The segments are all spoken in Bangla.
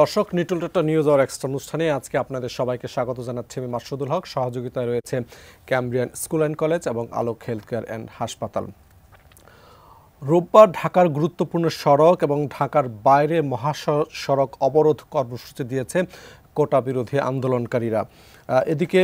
দর্শক নিটুল টাটা নিউজ আর এক্সট্রা অনুষ্ঠানে আজকে আপনাদের সবাইকে স্বাগত জানাচ্ছি আমি মাসুদুল হক সহযোগিতায় রয়েছে ক্যামব্রিয়ান স্কুল অ্যান্ড কলেজ এবং আলোক হেলথ কেয়ার অ্যান্ড হাসপাতাল রোববার ঢাকার গুরুত্বপূর্ণ সড়ক এবং ঢাকার বাইরে মহাসড়ক অবরোধ কর্মসূচি দিয়েছে কোটা বিরোধী আন্দোলনকারীরা এদিকে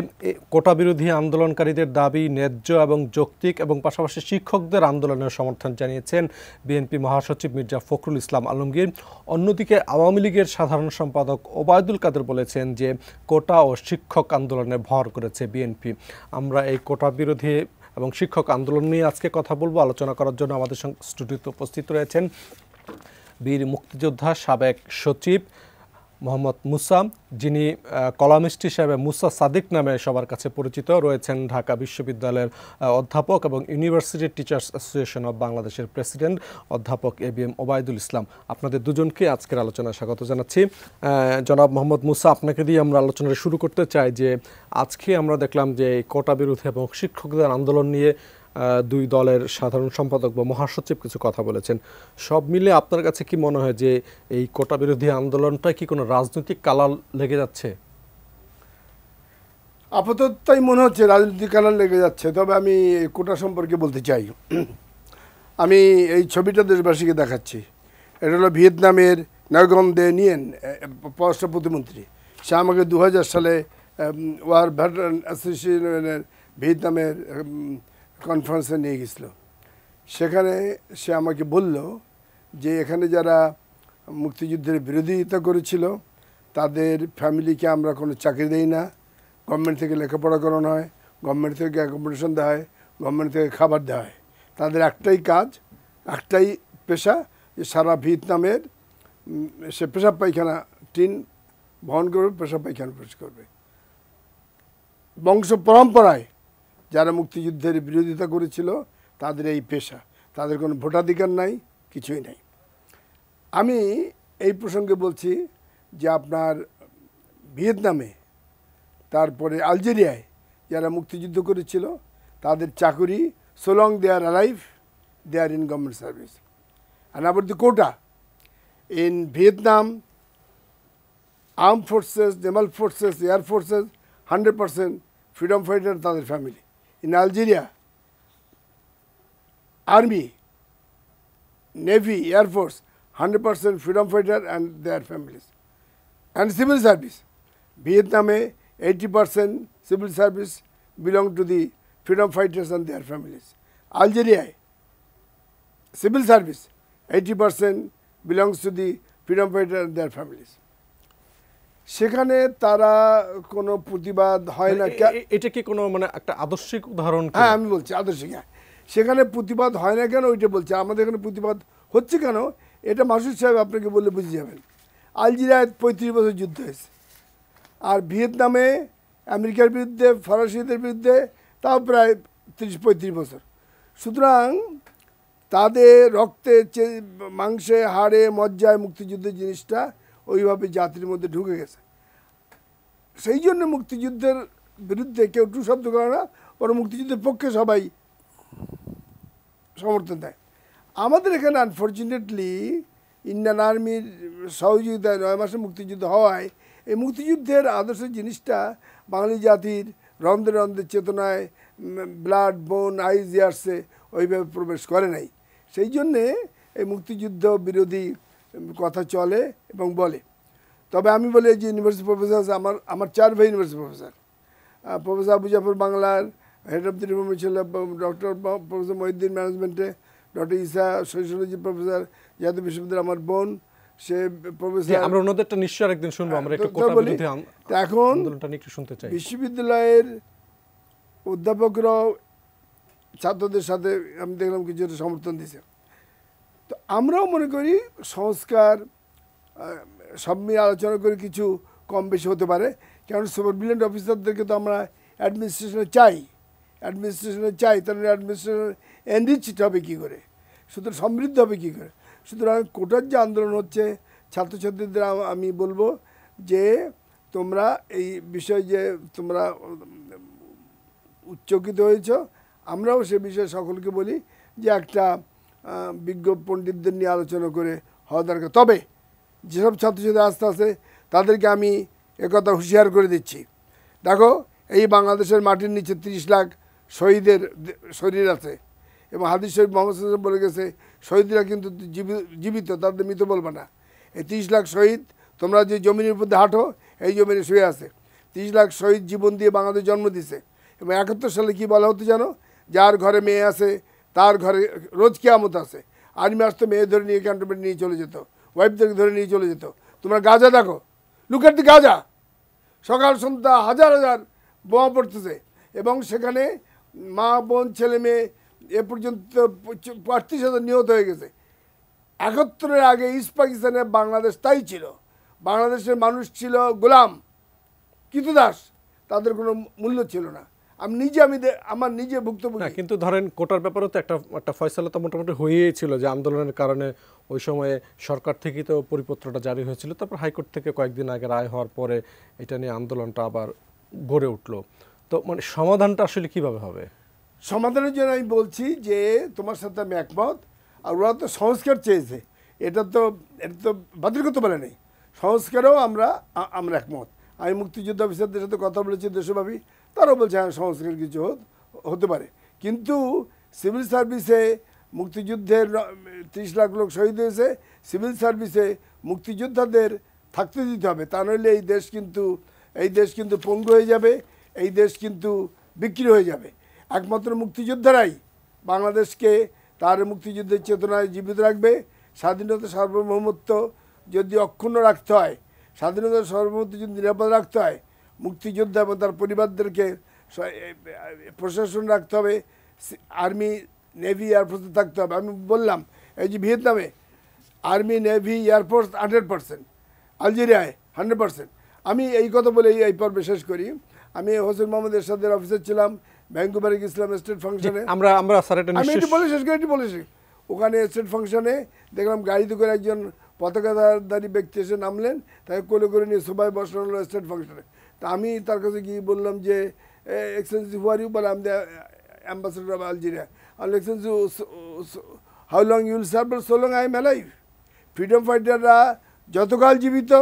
কোটা বিরোধী আন্দোলনকারীদের দাবি ন্যায্য এবং যৌক্তিক এবং পাশাপাশি শিক্ষকদের আন্দোলনের সমর্থন জানিয়েছেন বিএনপি মহাসচিব মির্জা ফখরুল ইসলাম আলমগীর অন্যদিকে আওয়ামী লীগের সাধারণ সম্পাদক ওবায়দুল কাদের বলেছেন যে কোটা ও শিক্ষক আন্দোলনে ভর করেছে বিএনপি আমরা এই কোটা বিরোধী এবং শিক্ষক আন্দোলন নিয়ে আজকে কথা বলবো আলোচনা করার জন্য আমাদের স্টুডিওতে উপস্থিত রয়েছেন বীর মুক্তিযোদ্ধা সাবেক সচিব মোহাম্মদ মুসা যিনি কলামিস্ট হিসেবে মুসা সাদিক নামে সবার কাছে পরিচিত রয়েছেন ঢাকা বিশ্ববিদ্যালয়ের অধ্যাপক এবং ইউনিভার্সিটি টিচার্স অ্যাসোসিয়েশন অব বাংলাদেশের প্রেসিডেন্ট অধ্যাপক A B M Obaidul Islam আপনাদের দুজনকে আজকের আলোচনায় স্বাগত জানাচ্ছি জনাব মোহাম্মদ মুসা আপনাকে দিয়ে আমরা আলোচনাটা শুরু করতে চাই যে আজকে আমরা দেখলাম যে কোটা বিরোধী এবং শিক্ষকদের আন্দোলন নিয়ে দুই দলের সাধারণ সম্পাদক বা মহাসচিব কিছু কথা বলেছেন সব মিলে আপনার কাছে কি মনে হয় যে এই কোটা বিরোধী আন্দোলনটা কি কোনো রাজনৈতিক কালাল লেগে যাচ্ছে আপাতত তাই মনে হচ্ছে রাজনৈতিক কালার লেগে যাচ্ছে তবে আমি কোটা সম্পর্কে বলতে চাই আমি এই ছবিটা দেশবাসীকে দেখাচ্ছি এটা হলো ভিয়েতনামের নাগন দে নিয়েন পররাষ্ট্র প্রতিমন্ত্রী সে আমাকে দু সালে ওয়ার ভ্যাটার অ্যাসোসিয়েশনের ভিয়েতনামের কনফারেন্সে নিয়ে গেছিল সেখানে সে আমাকে বলল যে এখানে যারা মুক্তিযুদ্ধের বিরোধিতা করেছিল তাদের ফ্যামিলিকে আমরা কোনো চাকরি দেই না গভর্নমেন্ট থেকে লেখাপড়া করানো হয় গভর্নমেন্ট থেকে অ্যাকোমোডেশন দেওয়া হয় গভর্নমেন্ট থেকে খাবার দেওয়া হয় তাদের একটাই কাজ একটাই পেশা যে সারা ভিয়েতনামের সে পেশাব পায়খানা টিন বহন করবে পেশাব পায়খানা পেশ করবে বংশ পরম্পরায় যারা মুক্তিযুদ্ধের বিরোধিতা করেছিল তাদের এই পেশা তাদের কোনো ভোটাধিকার নাই কিছুই নাই আমি এই প্রসঙ্গে বলছি যে আপনার ভিয়েতনামে তারপরে আলজেরিয়ায় যারা মুক্তিযুদ্ধ করেছিল তাদের চাকুরি so long they are alive they are in government service and আবার the quota in Vietnam arm forces naval forces air forces hundred percent freedom fighter তাদের family in Algeria, army, navy, air force, 100% freedom fighter and their families. And civil service, Vietnam 80% civil service belong to the freedom fighters and their families. Algeria, civil service, 80% belongs to the freedom fighters and their families. সেখানে তারা কোনো প্রতিবাদ হয় না এটা কি কোনো মানে একটা আদর্শিক উদাহরণ হ্যাঁ আমি বলছি আদর্শিক হ্যাঁ সেখানে প্রতিবাদ হয় না কেন ওইটা বলছে আমাদের এখানে প্রতিবাদ হচ্ছে কেন এটা মাসুদ সাহেব আপনাকে বলে বুঝে যাবেন আলজিরায় পঁয়ত্রিশ বছর যুদ্ধ হয়েছে আর ভিয়েতনামে আমেরিকার বিরুদ্ধে ফরাসিদের বিরুদ্ধে তাও প্রায় তিরিশ পঁয়ত্রিশ বছর সুতরাং তাদের রক্তে মাংসে হাড়ে মজ্জায় মুক্তিযুদ্ধের জিনিসটা ওইভাবে জাতির মধ্যে ঢুকে গেছে সেই জন্য মুক্তিযুদ্ধের বিরুদ্ধে কেউ টু শব্দ করে না ওরা মুক্তিযুদ্ধের পক্ষে সবাই সমর্থন দেয় আমাদের এখানে আনফর্চুনেটলি ইন্ডিয়ান আর্মির সহযোগিতায় নয় মাসে মুক্তিযুদ্ধ হওয়ায় এই মুক্তিযুদ্ধের আদর্শ জিনিসটা বাঙালি জাতির রন্ধে রন্ধের চেতনায় ব্লাড বোন আইস ইয়ার্সে ওইভাবে প্রবেশ করে নাই সেই জন্যে এই মুক্তিযুদ্ধ বিরোধী কথা চলে এবং বলে তবে আমি বলি যে ইউনিভার্সিটি প্রফেসর আমার আমার চার ভাই university professor professor Abu Jafar বাংলার হেড অফ দি ছিল ডক্টর প্রফেসর মহিউদ্দিন ম্যানেজমেন্টে ডক্টর ইসা সোশিয়োলজি প্রফেসর জাতীয় বিশ্ববিদ্যালয় আমার বোন সে প্রফেসর আমরা ওনাদেরটা নিশ্চয় একদিন শুনবো আমরা একটু কোটা বিরুদ্ধে এখন একটু শুনতে চাই বিশ্ববিদ্যালয়ের অধ্যাপকরাও ছাত্রদের সাথে আমি দেখলাম কিছু সমর্থন দিয়েছে তো আমরাও মনে করি সংস্কার সব মিলে আলোচনা করে কিছু কম বেশি হতে পারে কারণ সুপারভিলেন্ট অফিসারদেরকে তো আমরা অ্যাডমিনিস্ট্রেশনে চাই অ্যাডমিনিস্ট্রেশনে চাই তাহলে অ্যাডমিনিস্ট্রেশন এনরিচড হবে কী করে সুতরাং সমৃদ্ধ হবে কী করে সুতরাং কোটার যে আন্দোলন হচ্ছে ছাত্রছাত্রীদের আমি বলবো যে তোমরা এই বিষয়ে যে তোমরা উচ্চকিত হয়েছ আমরাও সে বিষয়ে সকলকে বলি যে একটা বিজ্ঞ পণ্ডিতদের নিয়ে আলোচনা করে হওয়া দরকার তবে যেসব ছাত্রছাত্রী আস্তে আস্তে তাদেরকে আমি একথা হুঁশিয়ার করে দিচ্ছি দেখো এই বাংলাদেশের মাটির নিচে ৩০ লাখ শহীদের শরীর আছে এবং হাদিস শরীফ মোহাম্মদ বলে গেছে শহীদরা কিন্তু জীবিত তাদের মৃত বলবে না এই তিরিশ লাখ শহীদ তোমরা যে জমিনের মধ্যে হাঁটো এই জমিনে শুয়ে আছে তিরিশ লাখ শহীদ জীবন দিয়ে বাংলাদেশ জন্ম দিছে এবং একাত্তর সালে কি বলা হতো জানো যার ঘরে মেয়ে আছে তার ঘরে রোজ কেয়ামত আছে আর্মি আসতো মেয়ে ধরে নিয়ে ক্যান্টনমেন্ট নিয়ে চলে যেত ওয়াইফদেরকে ধরে নিয়ে চলে যেত তোমরা গাজা দেখো লুকের দি গাজা সকাল সন্ধ্যা হাজার হাজার বোমা পড়তেছে এবং সেখানে মা বোন ছেলে মেয়ে এ পর্যন্ত পঁয়ত্রিশ হাজার নিহত হয়ে গেছে একাত্তরের আগে ইস্ট পাকিস্তানে বাংলাদেশ তাই ছিল বাংলাদেশের মানুষ ছিল গোলাম কিতু দাস তাদের কোনো মূল্য ছিল না আমি নিজে আমি আমার নিজে ভুক্তভোগী কিন্তু ধরেন কোটার ব্যাপারে তো একটা একটা ফয়সালা তো মোটামুটি হয়েই ছিল যে আন্দোলনের কারণে ওই সময়ে সরকার থেকেই তো পরিপত্রটা জারি হয়েছিল তারপর হাইকোর্ট থেকে কয়েকদিন আগে রায় হওয়ার পরে এটা নিয়ে আন্দোলনটা আবার গড়ে উঠলো তো মানে সমাধানটা আসলে কিভাবে হবে সমাধানের জন্য আমি বলছি যে তোমার সাথে আমি একমত আর ওরা তো সংস্কার চেয়েছে এটা তো এটা তো বাতিল করতে পারে নেই সংস্কারেও আমরা আমরা একমত আমি মুক্তিযুদ্ধ অফিসারদের সাথে কথা বলেছি দেশব্যাপী তারাও বলছে হ্যাঁ সংস্কার কিছু হতে পারে কিন্তু সিভিল সার্ভিসে মুক্তিযুদ্ধের ত্রিশ লাখ লোক শহীদ হয়েছে সিভিল সার্ভিসে মুক্তিযোদ্ধাদের থাকতে দিতে হবে তা নইলে এই দেশ কিন্তু এই দেশ কিন্তু পঙ্গু হয়ে যাবে এই দেশ কিন্তু বিক্রি হয়ে যাবে একমাত্র মুক্তিযোদ্ধারাই বাংলাদেশকে তার মুক্তিযুদ্ধের চেতনায় জীবিত রাখবে স্বাধীনতা সার্বভৌমত্ব যদি অক্ষুণ্ণ রাখতে হয় স্বাধীনতা সার্বভৌমত্ব যদি নিরাপদ রাখতে হয় মুক্তিযোদ্ধা এবং তার পরিবারদেরকে প্রশাসন রাখতে হবে আর্মি নেভি এয়ারফোর্সে থাকতে হবে আমি বললাম এই যে ভিয়েতনামে army navy air force hundred percent আলজেরিয়ায় হান্ড্রেড পারসেন্ট আমি এই কথা বলে এই পর্বে শেষ করি আমি হোসেন মোহাম্মদ এরশাদের অফিসে ছিলাম ভ্যাঙ্কুভারে গেছিলাম স্টেট ফাংশনে আমরা আমরা স্যার এটা আমি এটি বলে শেষ করে এটি বলেছি ওখানে স্টেট ফাংশনে দেখলাম গাড়িতে করে একজন পতাকাধারী ব্যক্তি এসে নামলেন তাকে কোলে করে নিয়ে সবাই বসানো হলো স্টেট ফাংশনে তা আমি তার কাছে গিয়ে বললাম যে এক্সেলেন্সি হু আর ইউ বলে আমি the ambassador of Algeria your excellency how long you'll serve so long I am alive freedom ফাইটাররা যতকাল জীবিত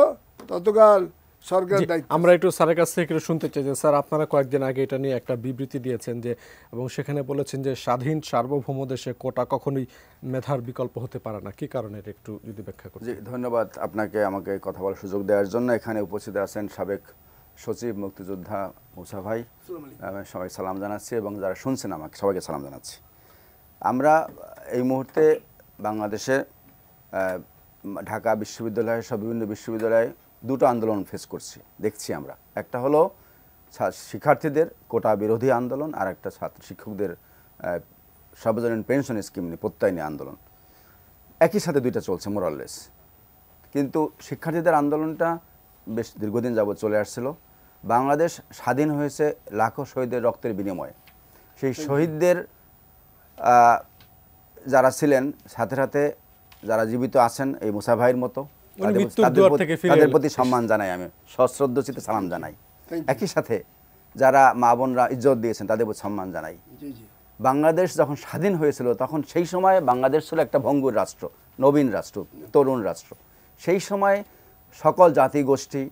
ততকাল সরকার আমরা একটু স্যারের কাছ থেকে একটু শুনতে চাই যে স্যার আপনারা কয়েকদিন আগে এটা নিয়ে একটা বিবৃতি দিয়েছেন যে এবং সেখানে বলেছেন যে স্বাধীন সার্বভৌম দেশে কোটা কখনোই মেধার বিকল্প হতে পারে না কি কারণে এটা একটু যদি ব্যাখ্যা করি ধন্যবাদ আপনাকে আমাকে কথা বলার সুযোগ দেওয়ার জন্য এখানে উপস্থিত আছেন সাবেক সচিব মুক্তিযোদ্ধা মুসা ভাই সবাই সালাম জানাচ্ছি এবং যারা শুনছেন আমাকে সবাইকে সালাম জানাচ্ছি আমরা এই মুহূর্তে বাংলাদেশে ঢাকা বিশ্ববিদ্যালয়ে সব বিভিন্ন বিশ্ববিদ্যালয়ে দুটো আন্দোলন ফেস করছি দেখছি আমরা একটা হলো শিক্ষার্থীদের কোটা বিরোধী আন্দোলন আর একটা ছাত্র শিক্ষকদের সর্বজনীন পেনশন স্কিম নিয়ে প্রত্যয় নিয়ে আন্দোলন একই সাথে দুইটা চলছে মোরাল্লেস কিন্তু শিক্ষার্থীদের আন্দোলনটা বেশ দীর্ঘদিন যাবৎ চলে আসছিল বাংলাদেশ স্বাধীন হয়েছে লাখো শহীদের রক্তের বিনিময়ে সেই শহীদদের যারা ছিলেন সাথে সাথে যারা জীবিত আছেন এই মুসা ভাইয়ের মতো তাদের প্রতি সম্মান জানাই আমি সশ্রদ্ধিত সালাম জানাই একই সাথে যারা মা বোনরা ইজ্জত দিয়েছেন তাদের প্রতি সম্মান জানাই বাংলাদেশ যখন স্বাধীন হয়েছিল তখন সেই সময় বাংলাদেশ ছিল একটা ভঙ্গুর রাষ্ট্র নবীন রাষ্ট্র তরুণ রাষ্ট্র সেই সময় সকল জাতিগোষ্ঠী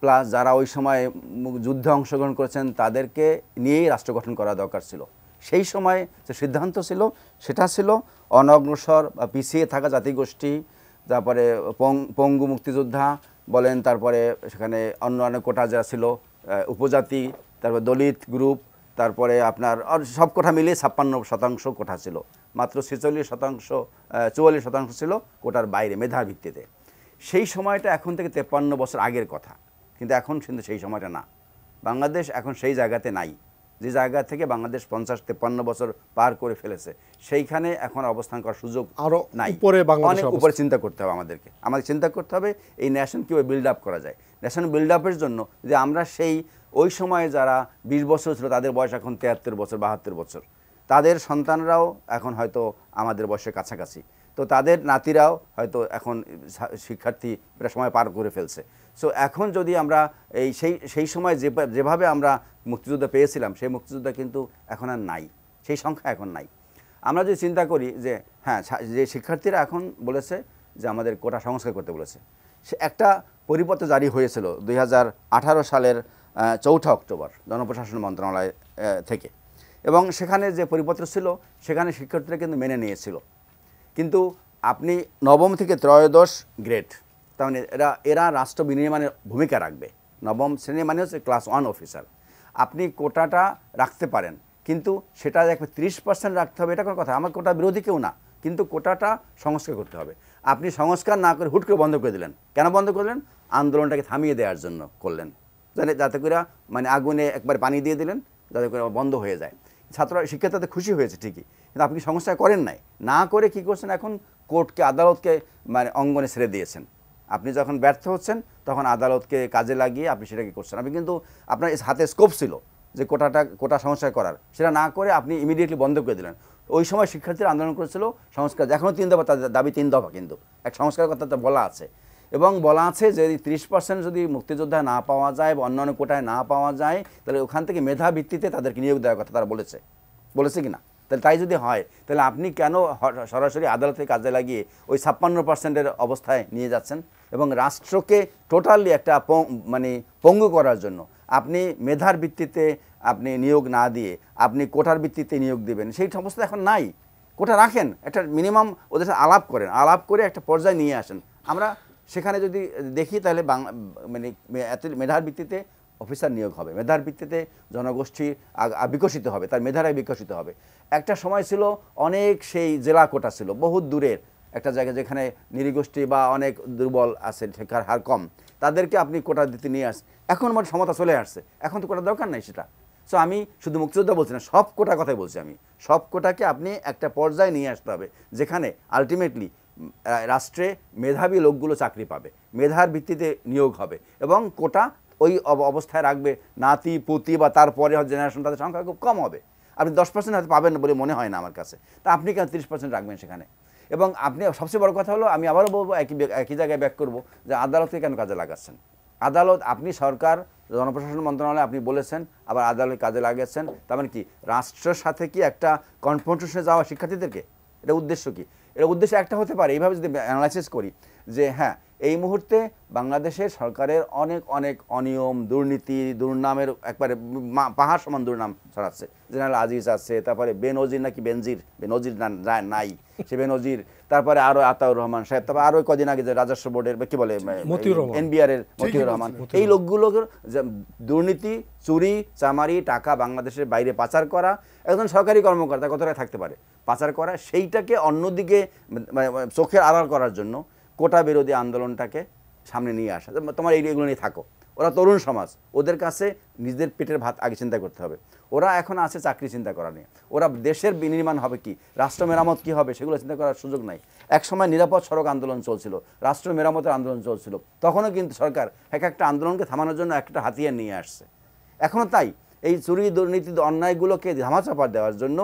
প্লাস যারা ওই সময় যুদ্ধে অংশগ্রহণ করেছেন তাদেরকে নিয়েই রাষ্ট্র গঠন করা দরকার ছিল সেই সময় যে সিদ্ধান্ত ছিল সেটা ছিল অনগ্রসর বা পিছিয়ে থাকা জাতিগোষ্ঠী তারপরে পঙ্গু মুক্তিযোদ্ধা বলেন তারপরে সেখানে অন্য অন্য কোটা যা ছিল উপজাতি তারপর দলিত গ্রুপ তারপরে আপনার সব কোঠা মিলিয়ে ছাপ্পান্ন শতাংশ কোঠা ছিল মাত্র ছেচল্লিশ শতাংশ চুয়াল্লিশ শতাংশ ছিল কোটার বাইরে মেধা ভিত্তিতে সেই সময়টা এখন থেকে তেপ্পান্ন বছর আগের কথা কিন্তু এখন কিন্তু সেই সময়টা না বাংলাদেশ এখন সেই জায়গাতে নাই যে জায়গা থেকে বাংলাদেশ পঞ্চাশ তেপান্ন বছর পার করে ফেলেছে সেইখানে এখন অবস্থান করার সুযোগ আরও নাই উপরে অনেক উপরে চিন্তা করতে হবে আমাদেরকে আমাদের চিন্তা করতে হবে এই ন্যাশন কীভাবে বিল্ড আপ করা যায় ন্যাশন বিল্ড আপের জন্য যে আমরা সেই ওই সময়ে যারা বিশ বছর ছিল তাদের বয়স এখন তেয়াত্তর বছর বাহাত্তর বছর তাদের সন্তানরাও এখন হয়তো আমাদের বয়সের কাছাকাছি তো তাদের নাতিরাও হয়তো এখন শিক্ষার্থী সময় পার করে ফেলছে সো এখন যদি আমরা এই সেই সেই সময় যে যেভাবে আমরা মুক্তিযুদ্ধ পেয়েছিলাম সেই মুক্তিযুদ্ধ কিন্তু এখন আর নাই সেই সংখ্যা এখন নাই আমরা যদি চিন্তা করি যে হ্যাঁ যে শিক্ষার্থীরা এখন বলেছে যে আমাদের কোটা সংস্কার করতে বলেছে সে একটা পরিপত্র জারি হয়েছিল দুই সালের চৌঠা অক্টোবর জনপ্রশাসন মন্ত্রণালয় থেকে এবং সেখানে যে পরিপত্র ছিল সেখানে শিক্ষার্থীরা কিন্তু মেনে নিয়েছিল কিন্তু আপনি নবম থেকে ত্রয়োদশ গ্রেড তার মানে এরা এরা রাষ্ট্র বিনির্মাণের ভূমিকা রাখবে নবম শ্রেণী মানে হচ্ছে ক্লাস ওয়ান অফিসার আপনি কোটাটা রাখতে পারেন কিন্তু সেটা দেখবে তিরিশ পার্সেন্ট রাখতে হবে এটা কোনো কথা আমার কোটা বিরোধী কেউ না কিন্তু কোটাটা সংস্কার করতে হবে আপনি সংস্কার না করে হুট করে বন্ধ করে দিলেন কেন বন্ধ করলেন আন্দোলনটাকে থামিয়ে দেওয়ার জন্য করলেন তাহলে যাতে করে মানে আগুনে একবার পানি দিয়ে দিলেন যাতে করে বন্ধ হয়ে যায় ছাত্ররা শিক্ষার্থীতে খুশি হয়েছে ঠিকই কিন্তু আপনি সংস্কার করেন নাই না করে কি করছেন এখন কোর্টকে আদালতকে মানে অঙ্গনে ছেড়ে দিয়েছেন আপনি যখন ব্যর্থ হচ্ছেন তখন আদালতকে কাজে লাগিয়ে আপনি সেটাকে করছেন আপনি কিন্তু আপনার হাতে স্কোপ ছিল যে কোটাটা কোটা সংস্কার করার সেটা না করে আপনি ইমিডিয়েটলি বন্ধ করে দিলেন ওই সময় শিক্ষার্থীরা আন্দোলন করেছিল সংস্কার এখনও তিন দফা তাদের দাবি তিন দফা কিন্তু এক সংস্কার কথা বলা আছে এবং বলা আছে যে তিরিশ পার্সেন্ট যদি মুক্তিযোদ্ধায় না পাওয়া যায় বা অন্যান্য কোটায় না পাওয়া যায় তাহলে ওখান থেকে মেধা ভিত্তিতে তাদেরকে নিয়োগ দেওয়ার কথা তারা বলেছে বলেছে কি না তাহলে তাই যদি হয় তাহলে আপনি কেন সরাসরি আদালতে কাজে লাগিয়ে ওই ছাপ্পান্ন পার্সেন্টের অবস্থায় নিয়ে যাচ্ছেন এবং রাষ্ট্রকে টোটালি একটা মানে পঙ্গু করার জন্য আপনি মেধার ভিত্তিতে আপনি নিয়োগ না দিয়ে আপনি কোটার ভিত্তিতে নিয়োগ দেবেন সেই সমস্ত এখন নাই কোটা রাখেন একটা মিনিমাম ওদের সাথে আলাপ করেন আলাপ করে একটা পর্যায়ে নিয়ে আসেন আমরা সেখানে যদি দেখি তাহলে মানে এত মেধার ভিত্তিতে অফিসার নিয়োগ হবে মেধার ভিত্তিতে জনগোষ্ঠী বিকশিত হবে তার মেধারায় বিকশিত হবে একটা সময় ছিল অনেক সেই জেলা কোটা ছিল বহু দূরের একটা জায়গায় যেখানে নিরীগোষ্ঠী বা অনেক দুর্বল আছে ঠেকার হার কম তাদেরকে আপনি কোটা দিতে নিয়ে আস এখন আমার সমতা চলে আসছে এখন তো কোটা দরকার নাই সেটা সো আমি শুধু মুক্তিযোদ্ধা বলছি না সব কোটা কথাই বলছি আমি সব কোটাকে আপনি একটা পর্যায়ে নিয়ে আসতে হবে যেখানে আলটিমেটলি রাষ্ট্রে মেধাবী লোকগুলো চাকরি পাবে মেধার ভিত্তিতে নিয়োগ হবে এবং কোটা ওই অবস্থায় রাখবে নাতি পুতি বা তারপরে জেনারেশন তাদের সংখ্যা খুব কম হবে আপনি দশ পার্সেন্ট হয়তো পাবেন বলে মনে হয় না আমার কাছে তা আপনি কেন তিরিশ পার্সেন্ট রাখবেন সেখানে এবং আপনি সবচেয়ে বড় কথা হলো আমি আবারও বলবো একই একই জায়গায় ব্যাক করবো যে আদালতকে কেন কাজে লাগাচ্ছেন আদালত আপনি সরকার জনপ্রশাসন মন্ত্রণালয়ে আপনি বলেছেন আবার আদালত কাজে লাগিয়েছেন তার মানে কি রাষ্ট্রের সাথে কি একটা কনফ্রন্টেশনে যাওয়া শিক্ষার্থীদেরকে এটা উদ্দেশ্য কি এটা উদ্দেশ্য একটা হতে পারে এইভাবে যদি অ্যানালাইসিস করি যে হ্যাঁ এই মুহূর্তে বাংলাদেশের সরকারের অনেক অনেক অনিয়ম দুর্নীতি দুর্নামের একবারে পাহাড় সমান দুর্নাম ছড়াচ্ছে জেনারেল আজিজ আছে তারপরে বেনজির নাকি বেনজির বেনজির নাই সে বেনজির তারপরে আরো আতাউর রহমান সাহেব তারপরে আরো কদিন আগে যে রাজস্ব বোর্ডের কি বলে এনবিআর এর মতিউর রহমান এই লোকগুলোর দুর্নীতি চুরি চামারি টাকা বাংলাদেশের বাইরে পাচার করা একজন সরকারি কর্মকর্তা কতটা থাকতে পারে পাচার করা সেইটাকে অন্যদিকে চোখের আড়াল করার জন্য কোটা বিরোধী আন্দোলনটাকে সামনে নিয়ে আসা তোমার এইগুলো নিয়ে থাকো ওরা তরুণ সমাজ ওদের কাছে নিজেদের পেটের ভাত আগে চিন্তা করতে হবে ওরা এখন আছে চাকরি চিন্তা করা নিয়ে ওরা দেশের বিনির্মাণ হবে কি রাষ্ট্র মেরামত কী হবে সেগুলো চিন্তা করার সুযোগ নাই এক সময় নিরাপদ সড়ক আন্দোলন চলছিল রাষ্ট্র মেরামতের আন্দোলন চলছিল তখনও কিন্তু সরকার এক একটা আন্দোলনকে থামানোর জন্য একটা হাতিয়ার নিয়ে আসছে এখনও তাই এই চুরি দুর্নীতি অন্যায়গুলোকে ধামাচাপা দেওয়ার জন্য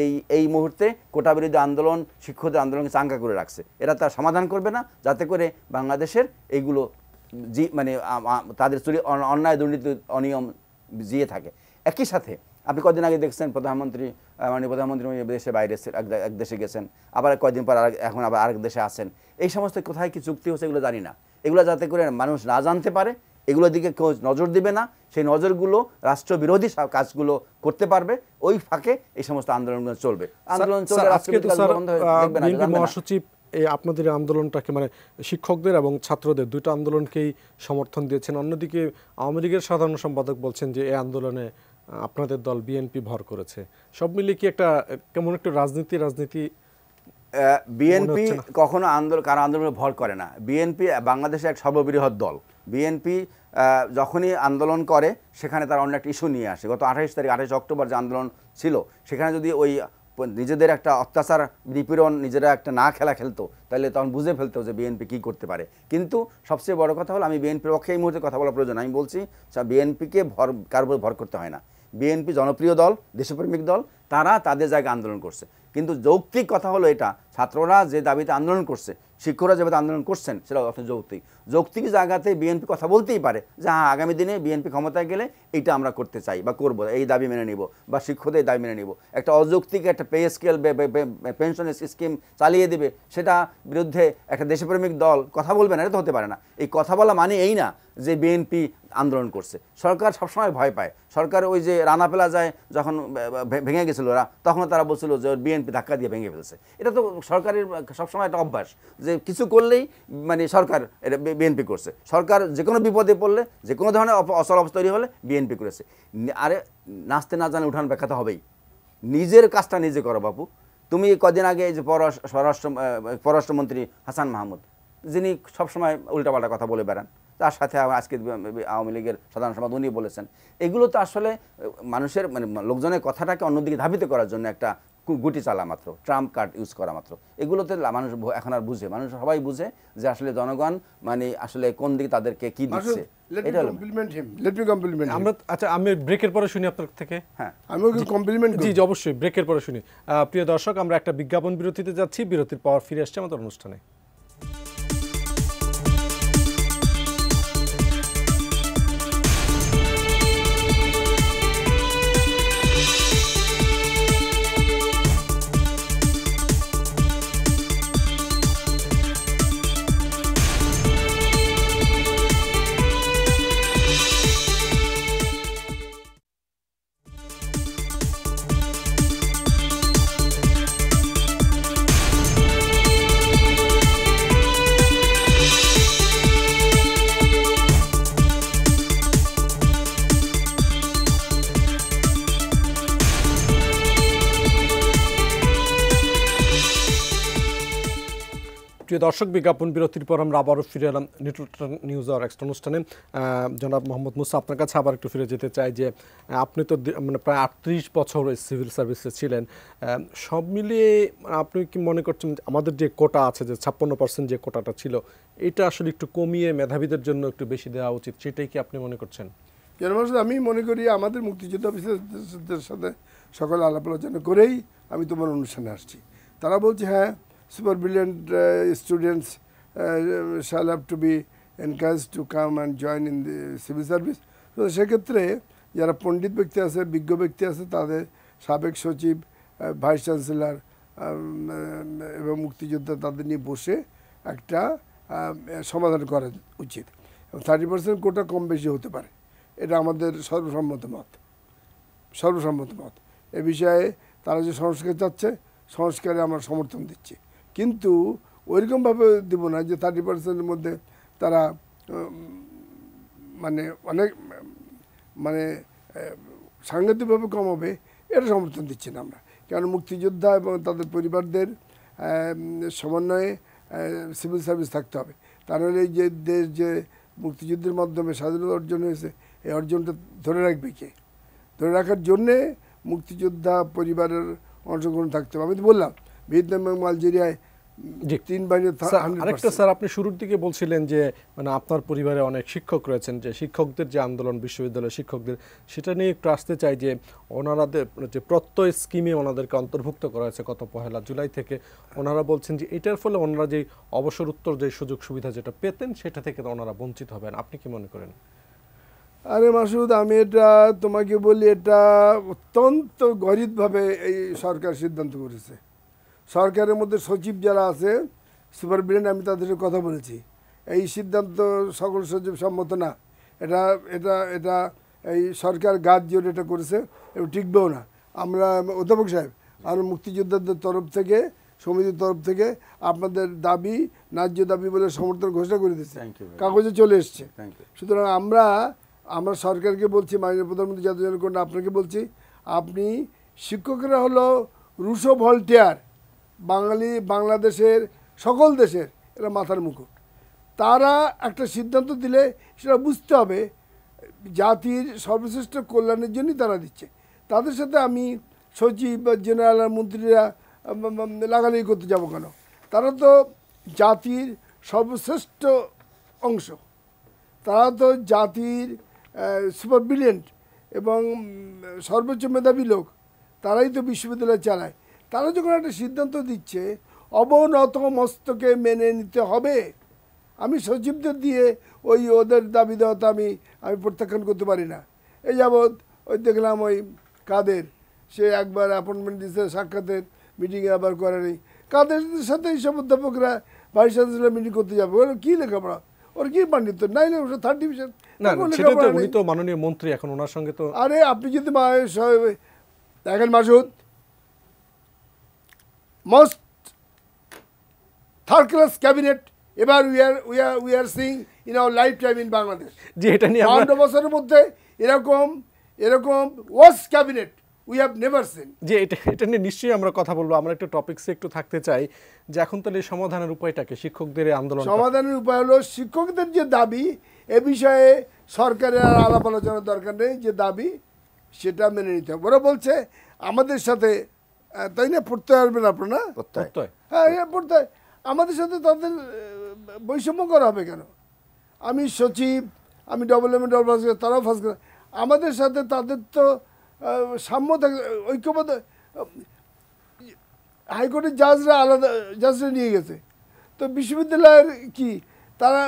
এই এই মুহূর্তে কোটা বিরোধী আন্দোলন শিক্ষকদের আন্দোলনকে চাঙ্গা করে রাখছে এরা তার সমাধান করবে না যাতে করে বাংলাদেশের এইগুলো জি মানে তাদের চুরি অন্যায় দুর্নীতি অনিয়ম জিয়ে থাকে একই সাথে আপনি কদিন আগে দেখছেন প্রধানমন্ত্রী মানে প্রধানমন্ত্রী দেশে বাইরে এক দেশে গেছেন আবার কয়েকদিন পর এখন আবার আরেক দেশে আসেন এই সমস্ত কোথায় কি চুক্তি হচ্ছে এগুলো জানি না এগুলো যাতে করে মানুষ না জানতে পারে এগুলোর দিকে কেউ নজর দিবে না সেই নজরগুলো রাষ্ট্রবিরোধী কাজগুলো করতে পারবে ওই ফাঁকে এই সমস্ত আন্দোলনগুলো চলবে আন্দোলন চলবে মহাসচিব এই আপনাদের আন্দোলনটাকে মানে শিক্ষকদের এবং ছাত্রদের দুটো আন্দোলনকেই সমর্থন দিয়েছেন অন্যদিকে আওয়ামী লীগের সাধারণ সম্পাদক বলছেন যে এই আন্দোলনে আপনাদের দল বিএনপি ভর করেছে সব মিলিয়ে কি একটা কেমন একটা রাজনীতি রাজনীতি বিএনপি কখনো আন্দোলন কারো আন্দোলনে ভর করে না বিএনপি বাংলাদেশে এক সর্ববৃহৎ দল বিএনপি যখনই আন্দোলন করে সেখানে তারা অন্য একটা ইস্যু নিয়ে আসে গত আঠাশ তারিখ আঠাশ অক্টোবর যে আন্দোলন ছিল সেখানে যদি ওই নিজেদের একটা অত্যাচার নিপীড়ন নিজেরা একটা না খেলা খেলতো তাহলে তখন বুঝে ফেলতো যে বিএনপি কী করতে পারে কিন্তু সবচেয়ে বড় কথা হলো আমি বিএনপির পক্ষে এই মুহূর্তে কথা বলা প্রয়োজন আমি বলছি বিএনপিকে ভর কার ভর করতে হয় না বিএনপি জনপ্রিয় দল দেশপ্রেমিক দল তারা তাদের জায়গায় আন্দোলন করছে কিন্তু যৌক্তিক কথা হলো এটা ছাত্ররা যে দাবিতে আন্দোলন করছে শিক্ষকরা যেভাবে আন্দোলন করছেন সেটা অর্থাৎ যৌক্তিক যৌক্তিক জায়গাতে বিএনপি কথা বলতেই পারে যে হ্যাঁ আগামী দিনে বিএনপি ক্ষমতায় গেলে এটা আমরা করতে চাই বা করব এই দাবি মেনে নিব বা শিক্ষকদের দাবি মেনে নিব একটা অযৌক্তিক একটা পে স্কেল পেনশন স্কিম চালিয়ে দেবে সেটা বিরুদ্ধে একটা দেশপ্রেমিক দল কথা বলবে না এটা তো হতে পারে না এই কথা বলা মানে এই না যে বিএনপি আন্দোলন করছে সরকার সবসময় ভয় পায় সরকার ওই যে রানা যায় যখন ভেঙে গেছে বলছিল ওরা তখন তারা বলছিল যে বিএনপি ধাক্কা দিয়ে ভেঙে ফেলছে এটা তো সরকারের সবসময় একটা অভ্যাস যে কিছু করলেই মানে সরকার এটা বিএনপি করছে সরকার যে কোনো বিপদে পড়লে যে কোনো ধরনের অচল অবস্থা তৈরি হলে বিএনপি করেছে আরে নাচতে না জানে উঠান ব্যাখ্যা হবেই নিজের কাজটা নিজে করো বাপু তুমি কদিন আগে এই যে পররাষ্ট্র পররাষ্ট্রমন্ত্রী হাসান মাহমুদ যিনি সবসময় উল্টাপাল্টা কথা বলে বেড়ান তার সাথে আজকে আওয়ামী লীগের সাধারণ সম্পাদক উনি বলেছেন এগুলো তো আসলে মানুষের মানে লোকজনের কথাটাকে অন্যদিকে ধাবিত করার জন্য একটা গুটি চালা মাত্র ট্রাম্প কার্ড ইউজ করা মাত্র এগুলোতে মানুষ এখন আর বুঝে মানুষ সবাই বুঝে যে আসলে জনগণ মানে আসলে কোন দিকে তাদেরকে কি দিচ্ছে আমরা আমরা একটা বিজ্ঞাপন বিরতিতে যাচ্ছি বিরতির পর ফিরে আসছে আমাদের অনুষ্ঠানে প্রিয় দর্শক বিজ্ঞাপন বিরতির পর আমরা আবারও ফিরে এলাম নিউটন নিউজ আর এক্সট্রা অনুষ্ঠানে জনাব মোহাম্মদ মুসা আপনার কাছে আবার একটু ফিরে যেতে চাই যে আপনি তো মানে প্রায় আটত্রিশ বছর সিভিল সার্ভিসে ছিলেন সব মিলিয়ে আপনি কি মনে করছেন আমাদের যে কোটা আছে যে ছাপ্পান্ন পার্সেন্ট যে কোটাটা ছিল এটা আসলে একটু কমিয়ে মেধাবীদের জন্য একটু বেশি দেওয়া উচিত সেটাই কি আপনি মনে করছেন জনমানুষ আমি মনে করি আমাদের মুক্তিযোদ্ধা বিশেষদের সাথে সকল আলাপ আলোচনা করেই আমি তোমার অনুষ্ঠানে আসছি তারা বলছে হ্যাঁ super brilliant uh, students uh, shall have to be encouraged to come and join in the civil service. তো সেক্ষেত্রে যারা পণ্ডিত ব্যক্তি আছে বিজ্ঞ ব্যক্তি আছে তাদের সাবেক সচিব ভাইস চ্যান্সেলর এবং মুক্তিযোদ্ধা তাদের নিয়ে বসে একটা সমাধান করা উচিত থার্টি পার্সেন্ট কোটা কম বেশি হতে পারে এটা আমাদের সর্বসম্মত মত সর্বসম্মত মত এ বিষয়ে তারা যে সংস্কার চাচ্ছে সংস্কারে আমরা সমর্থন দিচ্ছি কিন্তু ওইরকমভাবে দিব না যে থার্টি পার্সেন্টের মধ্যে তারা মানে অনেক মানে সাংঘাতিকভাবে কম হবে এটা সমর্থন দিচ্ছি না আমরা কারণ মুক্তিযোদ্ধা এবং তাদের পরিবারদের সমন্বয়ে সিভিল সার্ভিস থাকতে হবে তাহলে এই যে দেশ যে মুক্তিযুদ্ধের মাধ্যমে স্বাধীনতা অর্জন হয়েছে এই অর্জনটা ধরে রাখবে কে ধরে রাখার জন্যে মুক্তিযোদ্ধা পরিবারের অংশগ্রহণ থাকতে হবে আমি তো বললাম ভিয়েতনাম এবং আলজেরিয়ায় তিন বাইরে আরেকটা স্যার আপনি শুরুর দিকে বলছিলেন যে মানে আপনার পরিবারে অনেক শিক্ষক রয়েছেন যে শিক্ষকদের যে আন্দোলন বিশ্ববিদ্যালয়ের শিক্ষকদের সেটা নিয়ে একটু আসতে চাই যে ওনারাদের মানে যে প্রত্যয় স্কিমে ওনাদেরকে অন্তর্ভুক্ত করা হয়েছে কত পহেলা জুলাই থেকে ওনারা বলছেন যে এটার ফলে ওনারা যে অবসর উত্তর যে সুযোগ সুবিধা যেটা পেতেন সেটা থেকে ওনারা বঞ্চিত হবেন আপনি কি মনে করেন আরে মাসুদ আমি এটা তোমাকে বলি এটা অত্যন্ত গরিবভাবে এই সরকার সিদ্ধান্ত করেছে সরকারের মধ্যে সচিব যারা আছে সুপারভিডেন্ট আমি তাদের কথা বলেছি এই সিদ্ধান্ত সকল সচিব সম্মত না এটা এটা এটা এই সরকার গাছ জোর এটা করেছে এবং টিকবেও না আমরা অধ্যাপক সাহেব আর মুক্তিযোদ্ধাদের তরফ থেকে সমিতির তরফ থেকে আপনাদের দাবি ন্যায্য দাবি বলে সমর্থন ঘোষণা করে দিচ্ছে কাগজে চলে এসছে সুতরাং আমরা আমরা সরকারকে বলছি মাননীয় প্রধানমন্ত্রী জাতীয় জনকন্যা আপনাকে বলছি আপনি শিক্ষকরা হলো রুশো ভল্টিয়ার বাঙালি বাংলাদেশের সকল দেশের এরা মাথার মুকুট তারা একটা সিদ্ধান্ত দিলে সেটা বুঝতে হবে জাতির সর্বশ্রেষ্ঠ কল্যাণের জন্যই তারা দিচ্ছে তাদের সাথে আমি সচিব বা জেনারেল মন্ত্রীরা লাগালাগি করতে যাব কেন তারা তো জাতির সর্বশ্রেষ্ঠ অংশ তারা তো জাতির সুপার ব্রিলিয়েন্ট এবং সর্বোচ্চ মেধাবী লোক তারাই তো বিশ্ববিদ্যালয় চালায় তারা যখন একটা সিদ্ধান্ত দিচ্ছে অবনত মস্তকে মেনে নিতে হবে আমি সচিবদের দিয়ে ওই ওদের দাবি দেওয়াতে আমি আমি প্রত্যাখ্যান করতে পারি না এই যাবৎ ওই দেখলাম ওই কাদের সে একবার অ্যাপয়েন্টমেন্ট দিচ্ছে সাক্ষাতের মিটিংয়ে আবার করেনি কাদের সাথে এইসব অধ্যাপকরা ভাইস চ্যান্সেলার মিটিং করতে যাবে ওরা কী লেখাপড়া ওর কী পাণ্ডিত্য নাই ওটা থার্ড ডিভিশন তো মাননীয় মন্ত্রী এখন ওনার সঙ্গে তো আরে আপনি যদি মায়ের দেখেন Masud most third class cabinet এবার we are we are we are seeing in our life time in Bangladesh যে এটা নিয়ে বাহান্ন বছরের মধ্যে এরকম এরকম was cabinet we have never seen যে এটা এটা নিয়ে নিশ্চয়ই আমরা কথা বলবো আমরা একটা টপিকসে একটু থাকতে চাই যে এখন তাহলে সমাধানের উপায়টাকে শিক্ষকদের আন্দোলন সমাধানের উপায় হলো শিক্ষকদের যে দাবি এ বিষয়ে সরকারের আর আলাপ আলোচনার দরকার নেই যে দাবি সেটা মেনে নিতে হবে ওরা বলছে আমাদের সাথে তাই না পড়তে পারবেন আপনারা হ্যাঁ, হ্যাঁ পড়তে আমাদের সাথে তাদের বৈষম্য করা হবে কেন আমি সচিব আমি double M double first class তারাও ফার্স্ট ক্লাস আমাদের সাথে তাদের তো সাম্য থাকে ঐক্যবদ্ধ হাইকোর্টের জাজরা আলাদা জাজরা নিয়ে গেছে তো বিশ্ববিদ্যালয়ের কি তারা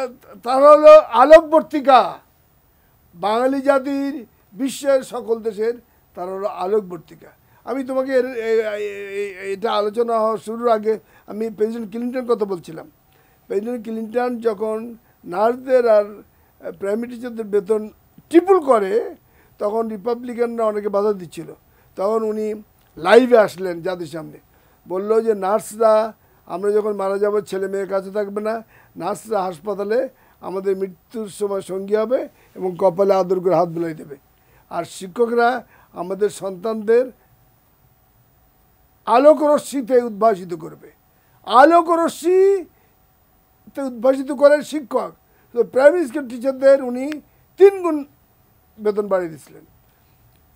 তারা হলো আলোকবর্তিকা বাঙালি জাতির বিশ্বের সকল দেশের তারা হলো আলোকবর্তিকা আমি তোমাকে এটা আলোচনা হওয়া শুরুর আগে আমি প্রেসিডেন্ট ক্লিন্টন কথা বলছিলাম প্রেসিডেন্ট ক্লিন্টন যখন নার্সদের আর প্রাইমারি টিচারদের বেতন ট্রিপল করে তখন রিপাবলিকানরা অনেকে বাধা দিচ্ছিল তখন উনি লাইভে আসলেন জাতির সামনে বলল যে নার্সরা আমরা যখন মারা যাব ছেলে মেয়ের কাছে থাকবে না নার্সরা হাসপাতালে আমাদের মৃত্যুর সময় সঙ্গী হবে এবং কপালে আদর করে হাত বুলাই দেবে আর শিক্ষকরা আমাদের সন্তানদের আলোক রশ্মিতে উদ্ভাসিত করবে আলোক রশ্মিতে উদ্ভাসিত করেন শিক্ষক তো প্রাইমারি স্কুল টিচারদের উনি তিন গুণ বেতন বাড়িয়ে দিয়েছিলেন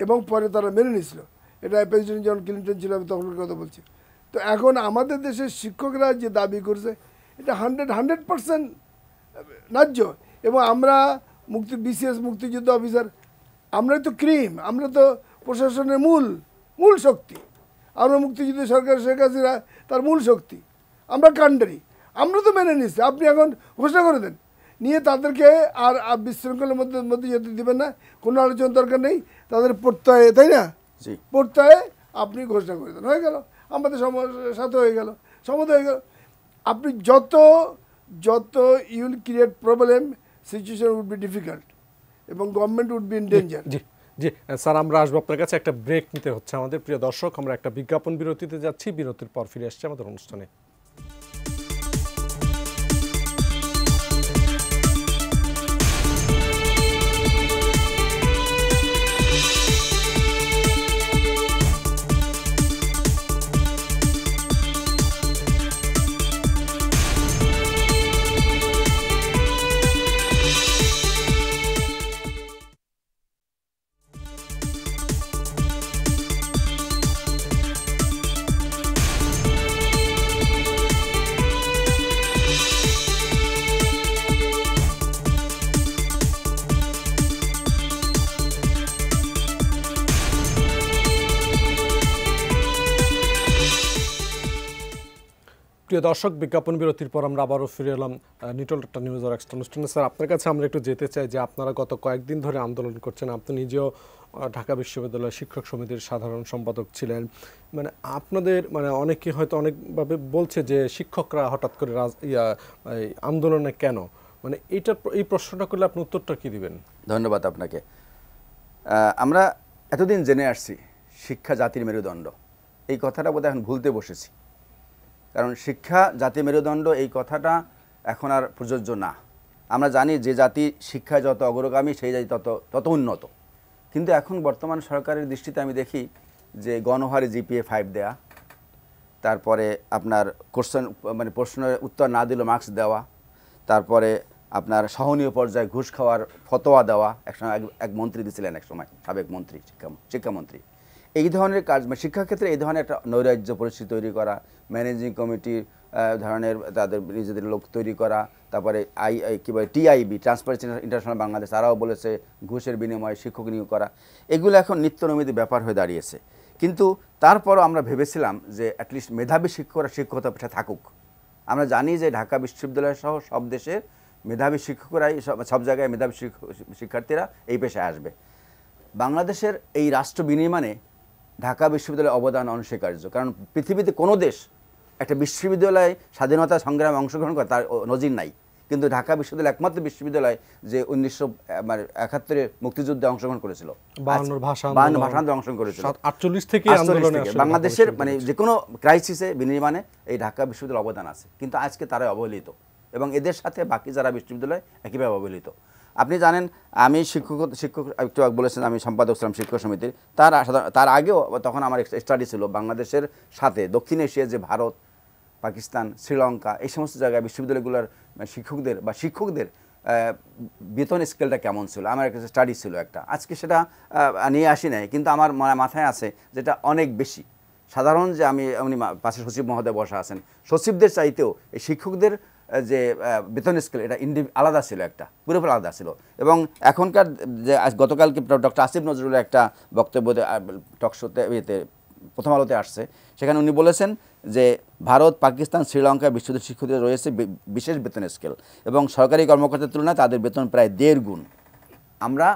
এবং পরে তারা মেনে নিয়েছিল এটা প্রেসিডেন্ট যখন ক্লিনটন ছিল আমি তখন কথা বলছি তো এখন আমাদের দেশের শিক্ষকরা যে দাবি করছে এটা হান্ড্রেড হান্ড্রেড পারসেন্ট ন্যায্য এবং আমরা মুক্তি বিসিএস মুক্তিযুদ্ধ অফিসার আমরা তো ক্রিম আমরা তো প্রশাসনের মূল মূল শক্তি আমরা মুক্তিযুদ্ধ সরকার শেখ হাসিনা তার মূল শক্তি আমরা কান্ডারি আমরা তো মেনে নিচ্ছি আপনি এখন ঘোষণা করে দেন নিয়ে তাদেরকে আর বিশৃঙ্খলের মধ্যে মধ্যে যেতে দেবেন না কোনো আলোচনা দরকার নেই তাদের প্রত্যয়ে তাই না প্রত্যয়ে আপনি ঘোষণা করে দেন হয়ে গেল আমাদের সাথে হয়ে গেল সমত হয়ে গেল আপনি যত যত you'll create problem situation would be difficult এবং government would be in danger জি স্যার আমরা আসবো আপনার কাছে একটা ব্রেক নিতে হচ্ছে আমাদের প্রিয় দর্শক আমরা একটা বিজ্ঞাপন বিরতিতে যাচ্ছি বিরতির পর ফিরে আসছি আমাদের অনুষ্ঠানে প্রিয় দর্শক বিজ্ঞাপন বিরতির পর আমরা আবারও ফিরে এলাম নিটল একটা নিউজ আর একটা অনুষ্ঠানে স্যার আপনার কাছে আমরা একটু যেতে চাই যে আপনারা গত কয়েকদিন ধরে আন্দোলন করছেন আপনি নিজেও ঢাকা বিশ্ববিদ্যালয় শিক্ষক সমিতির সাধারণ সম্পাদক ছিলেন মানে আপনাদের মানে অনেকে হয়তো অনেকভাবে বলছে যে শিক্ষকরা হঠাৎ করে আন্দোলনে কেন মানে এইটা এই প্রশ্নটা করলে আপনি উত্তরটা কী দিবেন ধন্যবাদ আপনাকে আমরা এতদিন জেনে আসছি শিক্ষা জাতির মেরুদণ্ড এই কথাটা বোধহয় এখন ভুলতে বসেছি কারণ শিক্ষা জাতি মেরুদণ্ড এই কথাটা এখন আর প্রযোজ্য না আমরা জানি যে জাতি শিক্ষা যত অগ্রগামী সেই জাতি তত তত উন্নত কিন্তু এখন বর্তমান সরকারের দৃষ্টিতে আমি দেখি যে গণহারে জিপিএ ফাইভ দেয়া তারপরে আপনার কোশ্চেন মানে প্রশ্নের উত্তর না দিল মার্কস দেওয়া তারপরে আপনার সহনীয় পর্যায়ে ঘুষ খাওয়ার ফতোয়া দেওয়া এক এক মন্ত্রী দিয়েছিলেন এক সময় সাবেক মন্ত্রী শিক্ষা শিক্ষামন্ত্রী এই ধরনের কাজ মানে শিক্ষাক্ষেত্রে এই ধরনের একটা নৈরাজ্য পরিস্থিতি তৈরি করা ম্যানেজিং কমিটির ধরনের তাদের নিজেদের লোক তৈরি করা তারপরে আই কী বলে টিআইবি ট্রান্সপারেন্সি ইন্টারন্যাশনাল বাংলাদেশ তারাও বলেছে ঘুষের বিনিময়ে শিক্ষক নিয়োগ করা এগুলো এখন নিত্যনমিত ব্যাপার হয়ে দাঁড়িয়েছে কিন্তু তারপরও আমরা ভেবেছিলাম যে অ্যাটলিস্ট মেধাবী শিক্ষকরা শিক্ষকতা পেশা থাকুক আমরা জানি যে ঢাকা বিশ্ববিদ্যালয় সহ সব দেশের মেধাবী শিক্ষকরাই সব জায়গায় মেধাবী শিক্ষার্থীরা এই পেশায় আসবে বাংলাদেশের এই রাষ্ট্র বিনির্মাণে ঢাকা বিশ্ববিদ্যালয়ের অবদান অনস্বীকার্য কারণ পৃথিবীতে কোনো দেশ একটা বিশ্ববিদ্যালয়ে স্বাধীনতা সংগ্রামে অংশগ্রহণ করে তার নজির নাই কিন্তু ঢাকা বিশ্ববিদ্যালয় একমাত্র বিশ্ববিদ্যালয় যে উনিশশো মানে একাত্তরে মুক্তিযুদ্ধে অংশগ্রহণ করেছিল বাংলাদেশের মানে যে কোনো ক্রাইসিসে বিনির্মাণে এই ঢাকা বিশ্ববিদ্যালয়ের অবদান আছে কিন্তু আজকে তারাই অবহেলিত এবং এদের সাথে বাকি যারা বিশ্ববিদ্যালয় একইভাবে অবহেলিত আপনি জানেন আমি শিক্ষক শিক্ষক একটু বলেছেন আমি সম্পাদক ছিলাম শিক্ষক সমিতির তার তার আগেও তখন আমার স্টাডি ছিল বাংলাদেশের সাথে দক্ষিণ এশিয়া যে ভারত পাকিস্তান শ্রীলঙ্কা এই সমস্ত জায়গায় বিশ্ববিদ্যালয়গুলোর শিক্ষকদের বা শিক্ষকদের বেতন স্কেলটা কেমন ছিল আমার একটা স্টাডি ছিল একটা আজকে সেটা নিয়ে আসি নাই কিন্তু আমার মাথায় আছে যেটা অনেক বেশি সাধারণ যে আমি উনি পাশে সচিব মহোদয় বসা আছেন সচিবদের চাইতেও এই শিক্ষকদের যে বেতন স্কেল এটা ইন্ডি আলাদা ছিল একটা পুরোপুরি আলাদা ছিল এবং এখনকার যে গতকালকে ডক্টর আসিফ নজরুল একটা বক্তব্যতে টকশোতে ইয়েতে প্রথম আলোতে আসছে সেখানে উনি বলেছেন যে ভারত পাকিস্তান শ্রীলঙ্কা বিশ্ববিদ্যালয় শিক্ষকদের রয়েছে বিশেষ বেতন স্কেল এবং সরকারি কর্মকর্তার তুলনায় তাদের বেতন প্রায় দেড় গুণ আমরা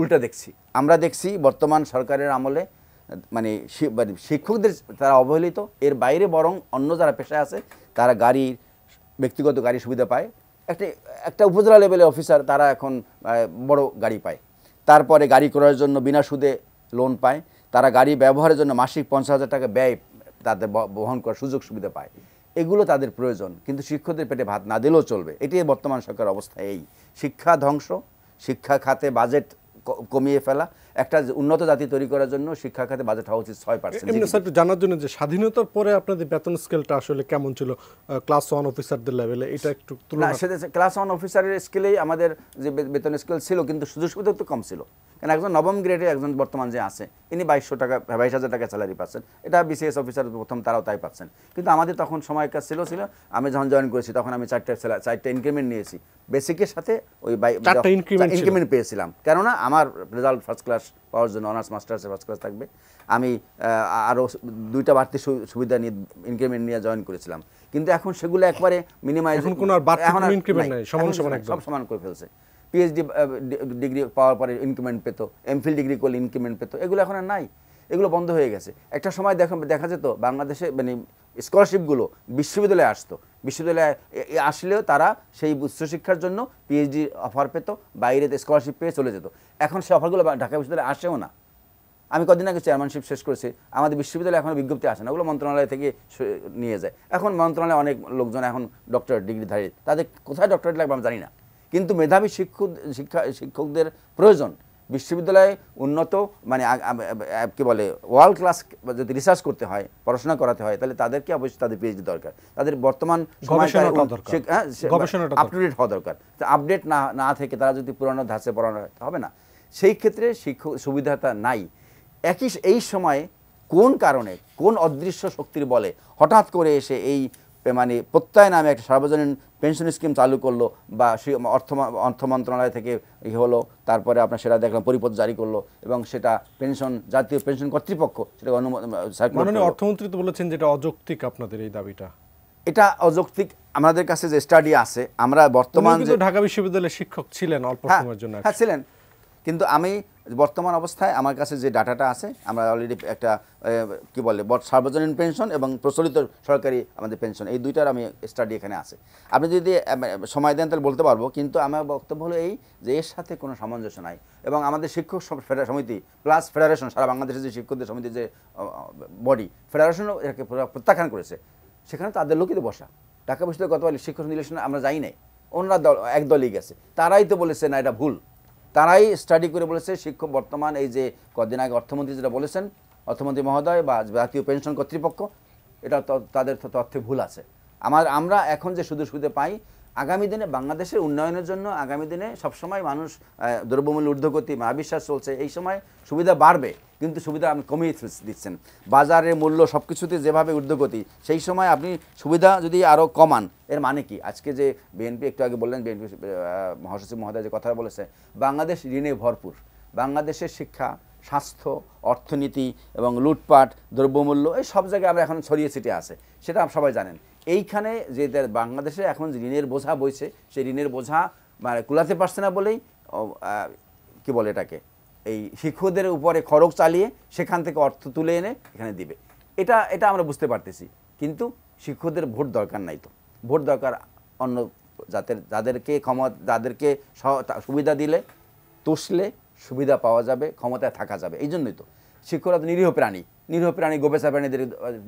উল্টা দেখছি আমরা দেখছি বর্তমান সরকারের আমলে মানে, মানে শিক্ষকদের তারা অবহেলিত এর বাইরে বরং অন্য যারা পেশায় আছে তারা গাড়ির ব্যক্তিগত গাড়ি সুবিধা পায় একটা একটা উপজেলা লেভেলের অফিসার তারা এখন বড় গাড়ি পায় তারপরে গাড়ি করার জন্য বিনা সুদে লোন পায় তারা গাড়ি ব্যবহারের জন্য মাসিক পঞ্চাশ হাজার টাকা ব্যয় তাদের বহন করার সুযোগ সুবিধা পায় এগুলো তাদের প্রয়োজন কিন্তু শিক্ষকদের পেটে ভাত না দিলেও চলবে এটাই বর্তমান সরকারের অবস্থা এই শিক্ষা ধ্বংস শিক্ষা খাতে বাজেট কমিয়ে ফেলা একটা উন্নত জাতি তৈরি করার জন্য শিক্ষা খাতে বাজেট হওয়া উচিত ছয় পার্সেন্ট জানার জন্য যে স্বাধীনতার পরে আপনাদের বেতন স্কেলটা আসলে কেমন ছিল ক্লাস ওয়ান অফিসারদের লেভেলে এটা একটু ক্লাস ওয়ান অফিসারের স্কেলেই আমাদের যে বেতন স্কেল ছিল কিন্তু সুযোগ সুবিধা একটু কম ছিল কারণ একজন নবম গ্রেডে একজন বর্তমান যে আছে ইনি বাইশশো টাকা বাইশ হাজার টাকা স্যালারি পাচ্ছেন এটা বিসিএস অফিসার প্রথম তারাও তাই পাচ্ছেন কিন্তু আমাদের তখন সময়কার ছিল ছিল আমি যখন জয়েন করেছি তখন আমি চারটে চারটে ইনক্রিমেন্ট নিয়েছি বেসিকের সাথে ওই ইনক্রিমেন্ট পেয়েছিলাম কেননা আমার রেজাল্ট ফার্স্ট ক্লাস ক্লাস পাওয়ার জন্য অনার্স মাস্টার্সে ফার্স্ট ক্লাস থাকবে আমি আরও দুইটা বাড়তি সুবিধা নিয়ে ইনক্রিমেন্ট নিয়ে জয়েন করেছিলাম কিন্তু এখন সেগুলো একবারে মিনিমাইজ কোনো আর সব সমান করে ফেলছে পিএইচডি ডিগ্রি পাওয়ার পরে ইনক্রিমেন্ট পেতো এমফিল ডিগ্রি করলে ইনক্রিমেন্ট পেতো এগুলো এখন আর নাই এগুলো বন্ধ হয়ে গেছে একটা সময় দেখ দেখা যেত বাংলাদেশে মানে স্কলারশিপগুলো বিশ্ববিদ্যালয়ে আসতো বিশ্ববিদ্যালয়ে আসলেও তারা সেই উচ্চশিক্ষার জন্য পিএইচডি অফার পেত বাইরে স্কলারশিপ পেয়ে চলে যেত এখন সে অফারগুলো ঢাকা বিশ্ববিদ্যালয়ে আসেও না আমি কদিন আগে চেয়ারম্যানশিপ শেষ করেছি আমাদের বিশ্ববিদ্যালয়ে এখন বিজ্ঞপ্তি আসে না ওগুলো মন্ত্রণালয় থেকে নিয়ে যায় এখন মন্ত্রণালয়ে অনেক লোকজন এখন ডক্টর ডিগ্রি ধারে তাদের কোথায় ডক্টরেট লাগবে আমি জানি না কিন্তু মেধাবী শিক্ষক শিক্ষা শিক্ষকদের প্রয়োজন বিশ্ববিদ্যালয়ে উন্নত মানে কি বলে ওয়ার্ল্ড ক্লাস যদি রিসার্চ করতে হয় পড়াশোনা করাতে হয় তাহলে তাদেরকে অবশ্যই তাদের পিএইচডি দরকার তাদের বর্তমান আপডেট হ্যাঁ, হওয়া দরকার আপডেট না না থেকে তারা যদি পুরানো ধাঁচে পড়ানো হবে না সেই ক্ষেত্রে শিক্ষক সুবিধাটা নাই একই এই সময়ে কোন কারণে কোন অদৃশ্য শক্তির বলে হঠাৎ করে এসে এই মানে প্রত্যয় নামে একটা সার্বজনীন পেনশন স্কিম চালু করলো বা সে অর্থ অর্থ মন্ত্রণালয় থেকে ই হলো তারপরে আপনার সেটা দেখলাম পরিপথ জারি করলো এবং সেটা পেনশন জাতীয় পেনশন কর্তৃপক্ষ সেটা অনুমোদন অর্থমন্ত্রী তো বলেছেন যেটা অযৌক্তিক আপনাদের এই দাবিটা এটা অযৌক্তিক আমাদের কাছে যে স্টাডি আছে আমরা বর্তমান ঢাকা বিশ্ববিদ্যালয়ের শিক্ষক ছিলেন অল্প হ্যাঁ, সময়ের জন্য হ্যাঁ ছিলেন কিন্তু আমি বর্তমান অবস্থায় আমার কাছে যে ডাটাটা আছে আমরা অলরেডি একটা কি বলে সার্বজনীন পেনশন এবং প্রচলিত সরকারি আমাদের পেনশন এই দুইটার আমি স্টাডি এখানে আছে আপনি যদি মানে, সময় দেন তাহলে বলতে পারবো কিন্তু আমার বক্তব্য হলো এই যে এর সাথে কোনো সামঞ্জস্য নাই এবং আমাদের শিক্ষক সমিতি প্লাস ফেডারেশন সারা বাংলাদেশের যে শিক্ষকদের সমিতির যে বডি ফেডারেশনও এটাকে প্রত্যাখ্যান করেছে সেখানে তাদের লোকই তো বসা টাকা পয়সা গতকাল শিক্ষক নিলেশনে আমরা যাই নাই অন্যরা দল এক দলই গেছে তারাই তো বলেছে না এটা ভুল তারাই স্টাডি করে বলেছে শিক্ষক বর্তমান এই যে কদিন আগে অর্থমন্ত্রী যেটা বলেছেন অর্থমন্ত্রী মহোদয় বা জাতীয় পেনশন কর্তৃপক্ষ এটা তাদের তথ্যে ভুল আছে আমার আমরা এখন যে সুযোগ সুবিধা পাই আগামী দিনে বাংলাদেশের উন্নয়নের জন্য আগামী দিনে সবসময় মানুষ দ্রব্যমূল্য ঊর্ধ্বগতি মহাবিশ্বাস চলছে এই সময় সুবিধা বাড়বে কিন্তু সুবিধা আপনি কমিয়ে দিচ্ছেন বাজারের মূল্য সব কিছুতে যেভাবে ঊর্ধ্বগতি সেই সময় আপনি সুবিধা যদি আরও কমান এর মানে কি আজকে যে বিএনপি একটু আগে বললেন বিএনপি মহাসচিব মহোদয় যে কথা বলেছে বাংলাদেশ ঋণে ভরপুর বাংলাদেশের শিক্ষা স্বাস্থ্য অর্থনীতি এবং লুটপাট দ্রব্যমূল্য এই সব জায়গায় আমরা এখন ছড়িয়ে ছিটিয়ে আছে সেটা সবাই জানেন এইখানে যে বাংলাদেশে এখন ঋণের বোঝা বইছে সেই ঋণের বোঝা মানে কুলাতে পারছে না বলেই কি বলে এটাকে এই শিক্ষকদের উপরে খরচ চালিয়ে সেখান থেকে অর্থ তুলে এনে এখানে দিবে এটা এটা আমরা বুঝতে পারতেছি কিন্তু শিক্ষকদের ভোট দরকার নাই তো ভোট দরকার অন্য যাদের যাদেরকে ক্ষমতা যাদেরকে সুবিধা দিলে তুষলে সুবিধা পাওয়া যাবে ক্ষমতায় থাকা যাবে এই জন্যই তো শিক্ষকরা তো নিরীহ প্রাণী নিরীহ প্রাণী গোবেষা প্রাণীদের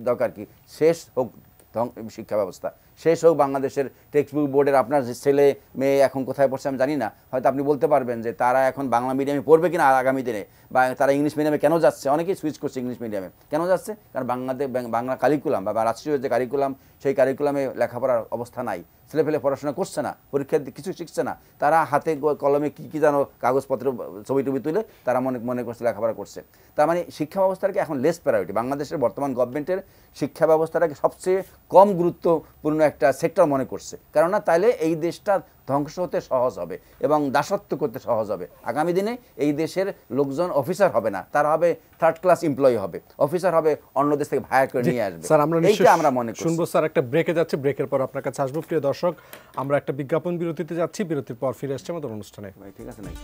দরকার কি শেষ হোক Então, que ব্যবস্থা শেষ হোক বাংলাদেশের টেক্সটবুক বোর্ডের আপনার ছেলে মেয়ে এখন কোথায় পড়ছে আমি জানি না হয়তো আপনি বলতে পারবেন যে তারা এখন বাংলা মিডিয়ামে পড়বে কিনা আগামী দিনে বা তারা ইংলিশ মিডিয়ামে কেন যাচ্ছে অনেকেই সুইচ করছে ইংলিশ মিডিয়ামে কেন যাচ্ছে কারণ বাংলাদেশ বাংলা কারিকুলাম বা রাষ্ট্রীয় যে কারিকুলাম সেই কারিকুলামে লেখাপড়ার অবস্থা নাই ছেলে ফেলে পড়াশোনা করছে না পরীক্ষা কিছু শিখছে না তারা হাতে কলমে কী কী যেন কাগজপত্র ছবি টবি তুলে তারা মনে মনে করছে লেখাপড়া করছে তার মানে শিক্ষা ব্যবস্থাটাকে এখন লেস প্রায়োরিটি বাংলাদেশের বর্তমান গভর্নমেন্টের শিক্ষা ব্যবস্থাটাকে সবচেয়ে কম গুরুত্বপূর্ণ একটা সেক্টর মনে করছে কেননা তাইলে এই দেশটা ধ্বংস হতে সহজ হবে এবং দাসত্ব করতে সহজ হবে আগামী দিনে এই দেশের লোকজন অফিসার হবে না তারা হবে থার্ড ক্লাস এমপ্লয়ি হবে অফিসার হবে অন্য দেশ থেকে ভায়া করে নিয়ে আসবে স্যার আমরা এইটা আমরা মনে করি শুনবো স্যার একটা ব্রেকে যাচ্ছে ব্রেকের পর আপনার কাছে আসবো প্রিয় দর্শক আমরা একটা বিজ্ঞাপন বিরতিতে যাচ্ছি বিরতির পর ফিরে আসছি আমাদের অনুষ্ঠানে ঠিক আছে নাই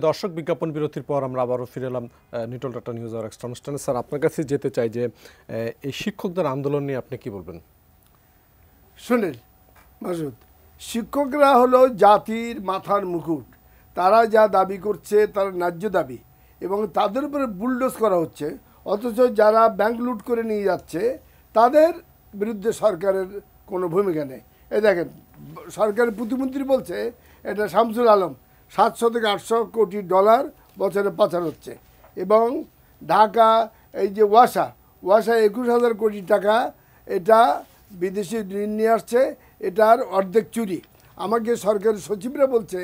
প্রিয় দর্শক বিজ্ঞাপন বিরতির পর আমরা আবারও ফিরে এলাম নিটল টাটা নিউজ আর এক্সট্রা অনুষ্ঠানে স্যার আপনার কাছে যেতে চাই যে এই শিক্ষকদের আন্দোলন নিয়ে আপনি কি বলবেন শোনেন মাসুদ শিক্ষকরা হলো জাতির মাথার মুকুট তারা যা দাবি করছে তারা ন্যায্য দাবি এবং তাদের উপরে বুলডোজ করা হচ্ছে অথচ যারা ব্যাংক লুট করে নিয়ে যাচ্ছে তাদের বিরুদ্ধে সরকারের কোনো ভূমিকা নেই এ দেখেন সরকারের প্রতিমন্ত্রী বলছে এটা শামসুল আলম সাতশো থেকে আটশো কোটি ডলার বছরে পাচার হচ্ছে এবং ঢাকা এই যে ওয়াসা ওয়াসা একুশ হাজার কোটি টাকা এটা বিদেশি ঋণ নিয়ে আসছে এটার অর্ধেক চুরি আমাকে সরকারি সচিবরা বলছে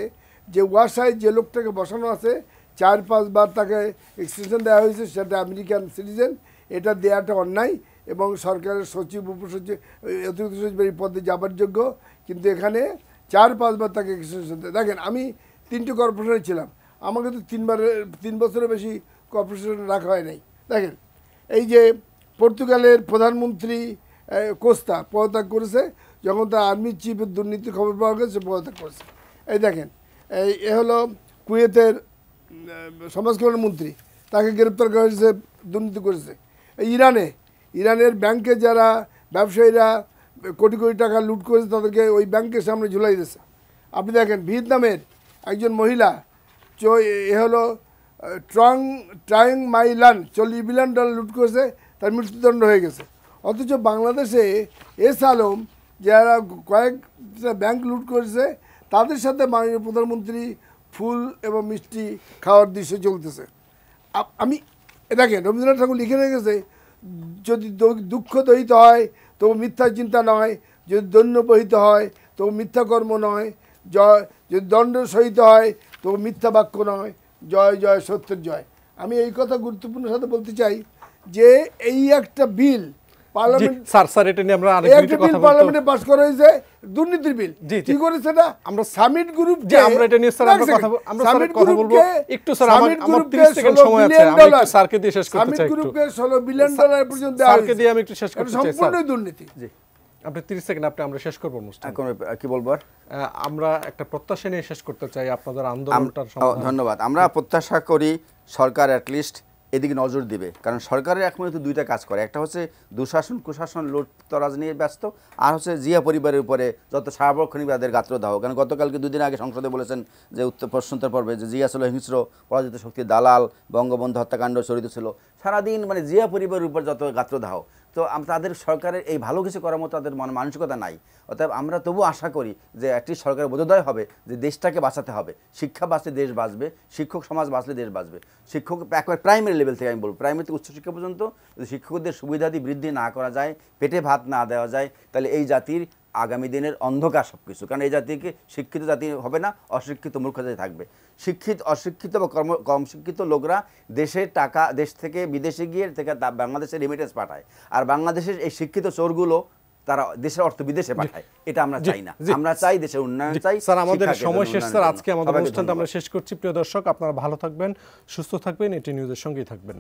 যে ওয়াসায় যে লোকটাকে বসানো আছে চার পাঁচবার তাকে এক্সটেনশন দেওয়া হয়েছে সেটা আমেরিকান সিটিজেন এটা দেওয়াটা অন্যায় এবং সরকারের সচিব উপসচিব অতিরিক্ত সচিব এই পদে যাবার যোগ্য কিন্তু এখানে চার পাঁচবার তাকে এক্সটেনশন দেখেন আমি তিনটে কর্পোরেশনে ছিলাম আমাকে তো তিনবার তিন বছরের বেশি কর্পোরেশনে রাখা হয় নাই দেখেন এই যে পর্তুগালের প্রধানমন্ত্রী কোস্তা পদত্যাগ করেছে যখন তার আর্মি চিফের দুর্নীতি খবর পাওয়া গেছে পদত্যাগ করেছে এই দেখেন এই এ হলো কুয়েতের সমাজকল্যাণ মন্ত্রী তাকে গ্রেপ্তার করা হয়েছে দুর্নীতি করেছে এই ইরানে ইরানের ব্যাংকে যারা ব্যবসায়ীরা কোটি কোটি টাকা লুট করেছে তাদেরকে ওই ব্যাংকের সামনে ঝুলাই দিয়েছে আপনি দেখেন ভিয়েতনামের একজন মহিলা চো এ হলো ট্রং ট্রাইং মাই লান চল্লিশ বিলিয়ন ডলার লুট করেছে তার মৃত্যুদণ্ড হয়ে গেছে অথচ বাংলাদেশে এস আলম যারা কয়েকটা ব্যাংক লুট করেছে তাদের সাথে মাননীয় প্রধানমন্ত্রী ফুল এবং মিষ্টি খাওয়ার দৃশ্য চলতেছে আমি এটাকে রবীন্দ্রনাথ ঠাকুর লিখে রেখেছে যদি দুঃখ দহিত হয় তবু মিথ্যা চিন্তা নয় যদি দৈন্য বহিত হয় তবু মিথ্যা কর্ম নয় জয় যদি দণ্ড সহিত হয় তো মিথ্যা বাক্য নয় জয় জয় সত্যের জয় আমি এই কথা গুরুত্বপূর্ণ সাথে বলতে চাই যে এই একটা বিল কি আমরা গ্রুপ কথা বলবো শেষ সম্পূর্ণ দুর্নীতি আপনি তিরিশ সেকেন্ড আপনি আমরা শেষ করবো অনুষ্ঠান এখন কি বলবো আমরা একটা প্রত্যাশা নিয়ে শেষ করতে চাই আপনাদের আন্দোলনটার ধন্যবাদ আমরা প্রত্যাশা করি সরকার অ্যাটলিস্ট এদিকে নজর দিবে কারণ সরকারের এখন তো দুইটা কাজ করে একটা হচ্ছে দুঃশাসন কুশাসন লুটতরাজ নিয়ে ব্যস্ত আর হচ্ছে জিয়া পরিবারের উপরে যত সার্বক্ষণিক তাদের গাত্র দাহ কারণ গতকালকে দুদিন আগে সংসদে বলেছেন যে উত্তর প্রশ্নোত্তর পর্বে যে জিয়া ছিল হিংস্র পরাজিত শক্তি দালাল বঙ্গবন্ধু হত্যাকাণ্ড চরিত ছিল সারাদিন মানে জিয়া পরিবারের উপর যত গাত্র দাহ তো তাদের সরকারের এই ভালো কিছু করার মতো তাদের মন মানসিকতা নাই অতএব আমরা তবু আশা করি যে একটি সরকারের বোধোদয় হবে যে দেশটাকে বাঁচাতে হবে শিক্ষা বাঁচলে দেশ বাঁচবে শিক্ষক সমাজ বাঁচলে দেশ বাঁচবে শিক্ষক একবার প্রাইমারি লেভেল থেকে আমি বলবো প্রাইমারি থেকে উচ্চশিক্ষা পর্যন্ত শিক্ষকদের সুবিধাদি বৃদ্ধি না করা যায় পেটে ভাত না দেওয়া যায় তাহলে এই জাতির আগামী দিনের অন্ধকার সব কিছু কারণ এই জাতিকে শিক্ষিত জাতি হবে না অশিক্ষিত মূর্খ জাতি থাকবে শিক্ষিত অশিক্ষিত বা কর্ম কম শিক্ষিত লোকরা দেশের টাকা দেশ থেকে বিদেশে গিয়ে থেকে বাংলাদেশের রেমিটেন্স পাঠায় আর বাংলাদেশের এই শিক্ষিত চোরগুলো তারা দেশের অর্থ বিদেশে পাঠায় এটা আমরা চাই না আমরা চাই দেশের উন্নয়ন চাই স্যার আমাদের সময় শেষ স্যার আজকে আমাদের অনুষ্ঠানটা আমরা শেষ করছি প্রিয় দর্শক আপনারা ভালো থাকবেন সুস্থ থাকবেন এটি নিউজের সঙ্গেই থাকবেন